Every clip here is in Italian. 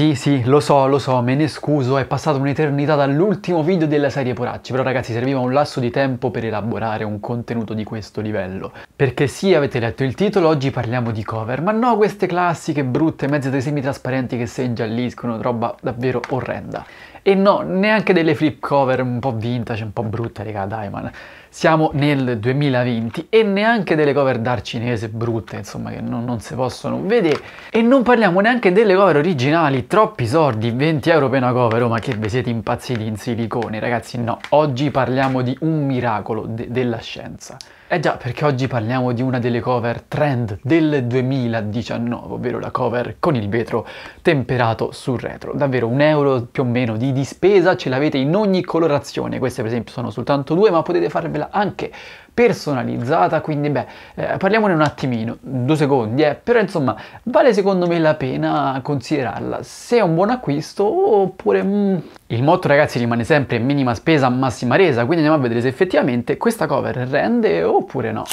Sì, sì, lo so, lo so, me ne scuso, è passata un'eternità dall'ultimo video della serie Poracci, però ragazzi serviva un lasso di tempo per elaborare un contenuto di questo livello. Perché sì, avete letto il titolo, oggi parliamo di cover, ma no queste classiche brutte, mezze dei semi trasparenti che si ingialliscono, roba davvero orrenda. E no, neanche delle flip cover un po' vintage, un po' brutte, raga, dai, man. Siamo nel 2020 e neanche delle cover d'art cinese brutte, insomma, che non, non si possono vedere. E non parliamo neanche delle cover originali, troppi sordi, 20 euro per una cover, oh, ma che vi siete impazziti in silicone, ragazzi, no. Oggi parliamo di un miracolo de della scienza. Eh già, perché oggi parliamo di una delle cover trend del 2019, ovvero la cover con il vetro temperato sul retro. Davvero un euro più o meno di di spesa, ce l'avete in ogni colorazione, queste per esempio sono soltanto due, ma potete farvela anche personalizzata, quindi beh, eh, parliamone un attimino, due secondi, eh, però insomma vale secondo me la pena considerarla, se è un buon acquisto oppure... Mm. Il motto ragazzi rimane sempre minima spesa, massima resa, quindi andiamo a vedere se effettivamente questa cover rende oppure no.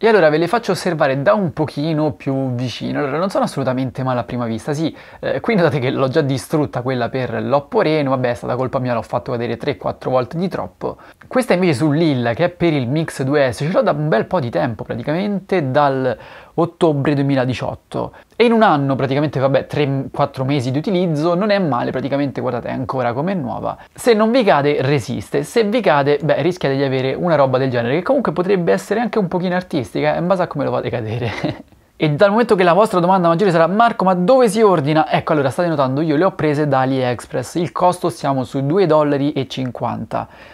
E allora ve le faccio osservare da un pochino più vicino. Allora, non sono assolutamente male a prima vista, sì, eh, qui notate che l'ho già distrutta quella per l'Opporeno, vabbè è stata colpa mia, l'ho fatto cadere 3-4 volte di troppo. Questa invece su Lilla, che è per il Mix 2S, ce l'ho da un bel po' di tempo praticamente, dal ottobre 2018 e in un anno praticamente vabbè 3-4 mesi di utilizzo non è male praticamente guardate è ancora come nuova se non vi cade resiste se vi cade beh rischiate di avere una roba del genere che comunque potrebbe essere anche un pochino artistica in base a come lo fate cadere E dal momento che la vostra domanda maggiore sarà Marco ma dove si ordina? Ecco allora state notando io le ho prese da AliExpress, il costo siamo su 2,50 dollari.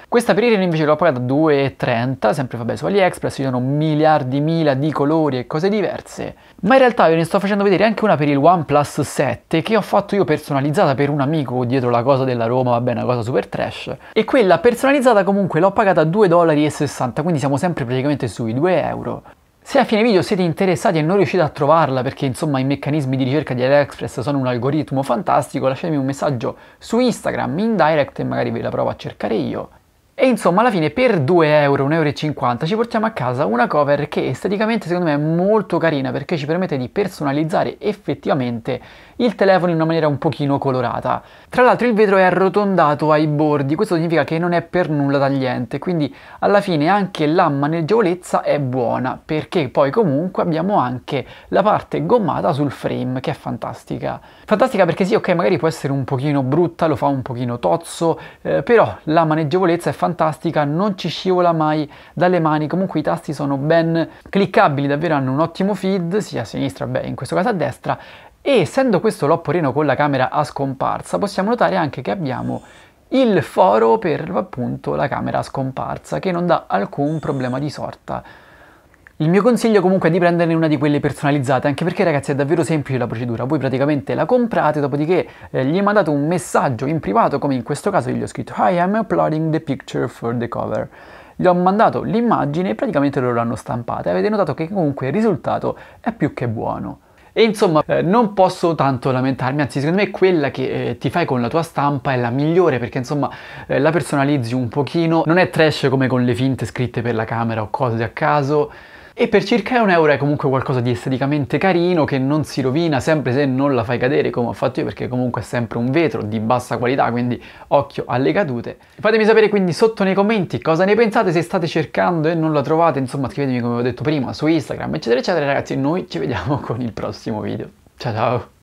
Questa perina invece l'ho pagata 2,30, sempre vabbè su AliExpress ci sono miliardi mila di colori e cose diverse. Ma in realtà ve ne sto facendo vedere anche una per il OnePlus 7 che ho fatto io personalizzata per un amico dietro la cosa della Roma, vabbè una cosa super trash. E quella personalizzata comunque l'ho pagata 2,60 dollari, quindi siamo sempre praticamente sui 2 euro. Se a fine video siete interessati e non riuscite a trovarla perché insomma i meccanismi di ricerca di AliExpress sono un algoritmo fantastico, lasciatemi un messaggio su Instagram in direct e magari ve la provo a cercare io. E insomma alla fine per 2 euro, 1,50 euro ci portiamo a casa una cover che esteticamente secondo me è molto carina perché ci permette di personalizzare effettivamente il telefono in una maniera un pochino colorata. Tra l'altro il vetro è arrotondato ai bordi, questo significa che non è per nulla tagliente, quindi alla fine anche la maneggevolezza è buona perché poi comunque abbiamo anche la parte gommata sul frame che è fantastica. Fantastica perché sì ok magari può essere un pochino brutta, lo fa un pochino tozzo, eh, però la maneggevolezza è fantastica fantastica, non ci scivola mai dalle mani, comunque i tasti sono ben cliccabili, davvero hanno un ottimo feed, sia a sinistra, beh in questo caso a destra, e essendo questo l'opporino con la camera a scomparsa, possiamo notare anche che abbiamo il foro per appunto la camera a scomparsa, che non dà alcun problema di sorta il mio consiglio comunque è di prenderne una di quelle personalizzate, anche perché ragazzi è davvero semplice la procedura, voi praticamente la comprate, dopodiché eh, gli mandate un messaggio in privato, come in questo caso gli ho scritto Hi, I'm uploading the picture for the cover. Gli ho mandato l'immagine e praticamente loro l'hanno stampata e avete notato che comunque il risultato è più che buono. E insomma, eh, non posso tanto lamentarmi, anzi secondo me quella che eh, ti fai con la tua stampa è la migliore perché insomma eh, la personalizzi un pochino, non è trash come con le finte scritte per la camera o cose a caso, e per circa un euro è comunque qualcosa di esteticamente carino che non si rovina sempre se non la fai cadere come ho fatto io perché comunque è sempre un vetro di bassa qualità quindi occhio alle cadute. Fatemi sapere quindi sotto nei commenti cosa ne pensate se state cercando e non la trovate insomma scrivetemi come ho detto prima su Instagram eccetera eccetera ragazzi noi ci vediamo con il prossimo video. Ciao ciao!